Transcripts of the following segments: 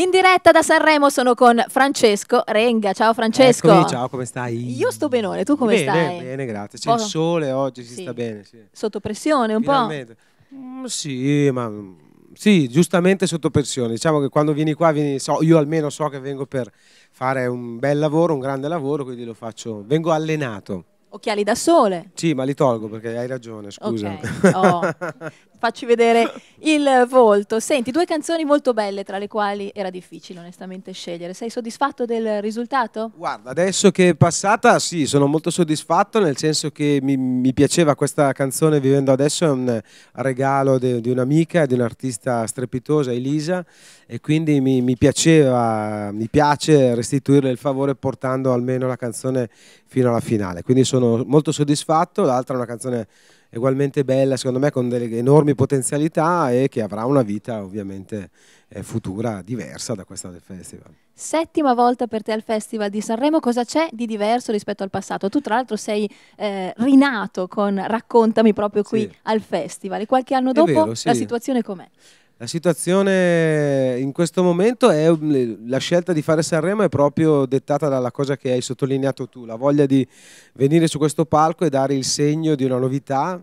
In diretta da Sanremo sono con Francesco Renga. Ciao Francesco. Eccomi, ciao, come stai? Io sto benone, tu come bene, stai? Bene, grazie. C'è il sole oggi, si sì. sta bene. Sì. Sotto pressione un Finalmente. po'? Mm, sì, ma mm, sì, giustamente sotto pressione. Diciamo che quando vieni qua, vieni, so, io almeno so che vengo per fare un bel lavoro, un grande lavoro, quindi lo faccio, vengo allenato. Occhiali da sole. Sì, ma li tolgo perché hai ragione, scusa. Okay. Oh. facci vedere il volto. Senti, due canzoni molto belle, tra le quali era difficile onestamente scegliere. Sei soddisfatto del risultato? Guarda, adesso che è passata, sì, sono molto soddisfatto, nel senso che mi, mi piaceva questa canzone vivendo adesso, è un regalo de, di un'amica, di un'artista strepitosa, Elisa, e quindi mi, mi, piaceva, mi piace restituirle il favore portando almeno la canzone fino alla finale. Quindi sono molto soddisfatto, l'altra è una canzone ugualmente bella, secondo me con delle enormi potenzialità e che avrà una vita ovviamente eh, futura diversa da questa del festival. Settima volta per te al Festival di Sanremo, cosa c'è di diverso rispetto al passato? Tu tra l'altro sei eh, rinato con Raccontami proprio qui sì. al Festival e qualche anno dopo vero, sì. la situazione com'è? La situazione in questo momento è la scelta di fare Sanremo è proprio dettata dalla cosa che hai sottolineato tu, la voglia di venire su questo palco e dare il segno di una novità,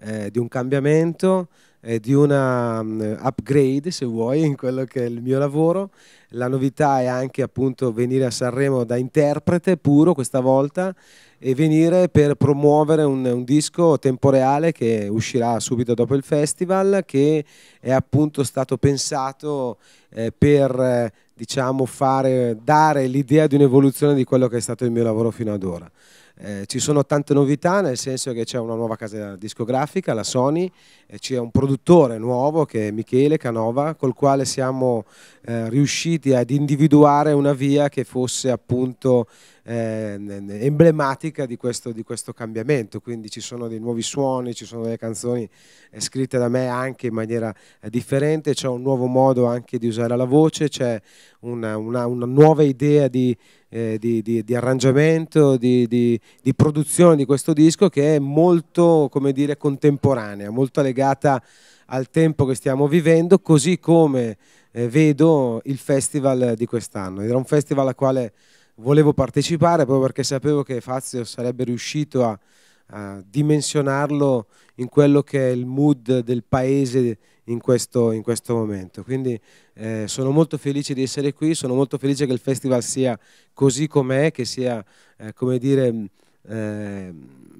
eh, di un cambiamento eh, di un um, mm, upgrade, se vuoi, in quello che è il mio lavoro. La novità è anche appunto venire a Sanremo da interprete puro questa volta e venire per promuovere un, un disco temporeale che uscirà subito dopo il festival che è appunto stato pensato eh, per eh, diciamo fare, dare l'idea di un'evoluzione di quello che è stato il mio lavoro fino ad ora. Eh, ci sono tante novità, nel senso che c'è una nuova casa discografica, la Sony, c'è un produttore nuovo che è Michele Canova, col quale siamo eh, riusciti ad individuare una via che fosse appunto eh, emblematica di questo, di questo, cambiamento, quindi ci sono dei nuovi suoni, ci sono delle canzoni eh, scritte da me anche in maniera eh, differente, c'è un nuovo modo anche di usare la voce, c'è una, una, una nuova idea di eh, di, di, di, arrangiamento, di, di, produzione di questo disco che è molto come dire, contemporanea, molto legata al tempo che stiamo vivendo, così come eh, vedo il festival di quest'anno. Era un festival al quale volevo partecipare proprio perché sapevo che Fazio sarebbe riuscito a, a dimensionarlo in quello che è il mood del paese in questo, in questo momento. Quindi eh, sono molto felice di essere qui, sono molto felice che il festival sia così com'è, che sia, eh, come dire, mm, eh,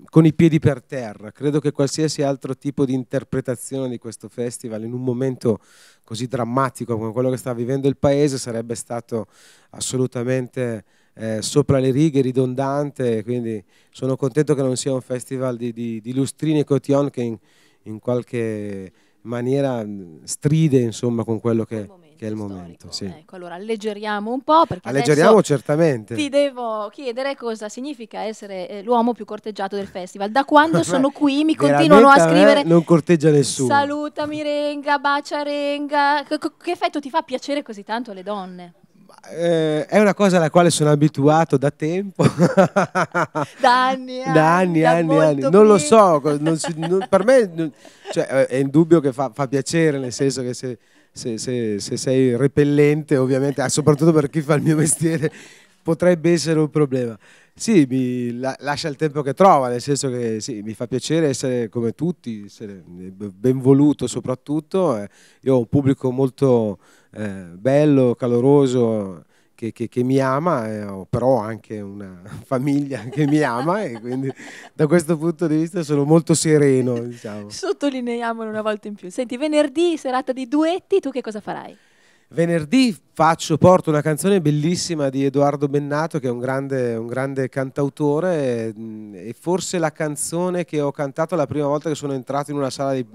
con i piedi per terra. Credo che qualsiasi altro tipo di interpretazione di questo festival in un momento così drammatico come quello che sta vivendo il paese sarebbe stato assolutamente... Eh, sopra le righe, ridondante, quindi sono contento che non sia un festival di, di, di lustrini e cotillon che in, in qualche maniera mm, stride insomma con quello che, che è il momento. Sì. Ecco, allora alleggeriamo un po' perché alleggeriamo certamente. Ti devo chiedere cosa significa essere eh, l'uomo più corteggiato del festival. Da quando sono qui mi continuano a eh, scrivere Non corteggia nessuno. Salutami Renga, bacia Renga. Che effetto ti fa piacere così tanto alle donne? eh, è una cosa alla quale sono abituato da tempo. da anni, anni, eh, da anni, da anni, anni. Non più. lo so, non si, non, per me cioè, eh, è indubbio che fa, fa, piacere, nel senso che se, se, se, se sei repellente, ovviamente, ah, soprattutto per chi fa il mio mestiere, potrebbe essere un problema. Sì, mi la, lascia il tempo che trova, nel senso che sì, mi fa piacere essere come tutti, essere eh, ben voluto soprattutto. Eh. Io ho un pubblico molto eh, bello, caloroso, che, che, che, mi ama, eh, ho però anche una famiglia che mi ama e quindi da questo punto di vista sono molto sereno. Diciamo. Sottolineiamolo una volta in più. Senti, venerdì serata di duetti, tu che cosa farai? Venerdì faccio, porto una canzone bellissima di Edoardo Bennato che è un grande, un grande cantautore mm, e, forse la canzone che ho cantato la prima volta che sono entrato in una sala di,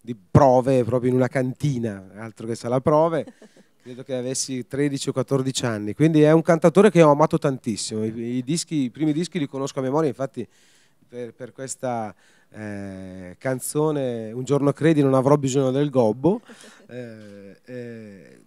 di prove, proprio in una cantina, altro che sala prove, credo che avessi 13 o 14 anni, quindi è un cantautore che ho amato tantissimo, i, i, dischi, i primi dischi li conosco a memoria, infatti per, per questa... Eh, canzone Un giorno credi non avrò bisogno del gobbo, eh, eh,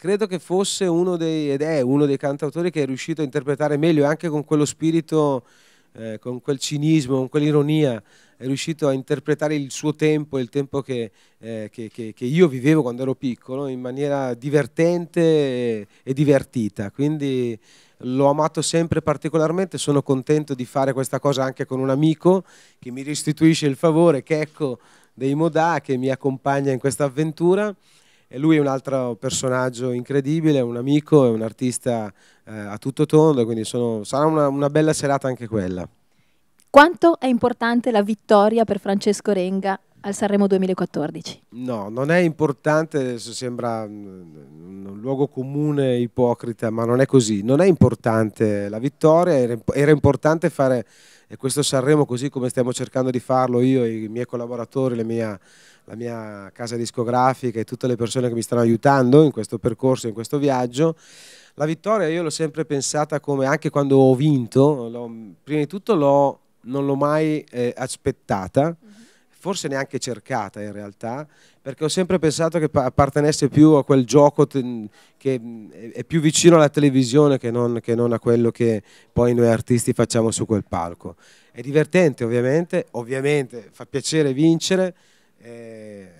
credo che fosse uno dei, ed è uno dei cantautori che è riuscito a interpretare meglio anche con quello spirito, eh, con quel cinismo, con quell'ironia, è riuscito a interpretare il suo tempo, il tempo che, eh, che, che, che io vivevo quando ero piccolo, in maniera divertente e, e divertita. Quindi l'ho amato sempre particolarmente, sono contento di fare questa cosa anche con un amico che mi restituisce il favore, Checco dei Modà, che mi accompagna in questa avventura. E lui è un altro personaggio incredibile, un amico, è un artista eh, a tutto tondo, quindi sono, sarà una, una bella serata anche quella. Quanto è importante la vittoria per Francesco Renga al Sanremo 2014? No, non è importante, sembra mm, mm, un luogo comune ipocrita, ma non è così. Non è importante la vittoria, era importante fare eh, questo Sanremo così come stiamo cercando di farlo io, i miei collaboratori, la mia, la mia casa discografica e tutte le persone che mi stanno aiutando in questo percorso, in questo viaggio. La vittoria io l'ho sempre pensata come, anche quando ho vinto, prima di tutto non l'ho mai eh, aspettata. Mm -hmm forse neanche cercata in realtà, perché ho sempre pensato che appartenesse più a quel gioco che mm, è più vicino alla televisione che non, che non, a quello che poi noi artisti facciamo su quel palco. È divertente ovviamente, ovviamente fa piacere vincere. Eh,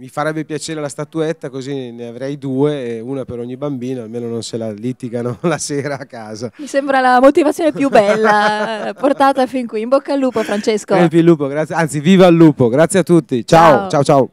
mi farebbe piacere la statuetta, così ne avrei due, una per ogni bambino, almeno non se la litigano la sera a casa. Mi sembra la motivazione più bella eh, portata fin qui. In bocca al lupo, Francesco. il lupo, grazie. Anzi, viva il lupo, grazie a tutti. ciao, ciao. ciao. ciao.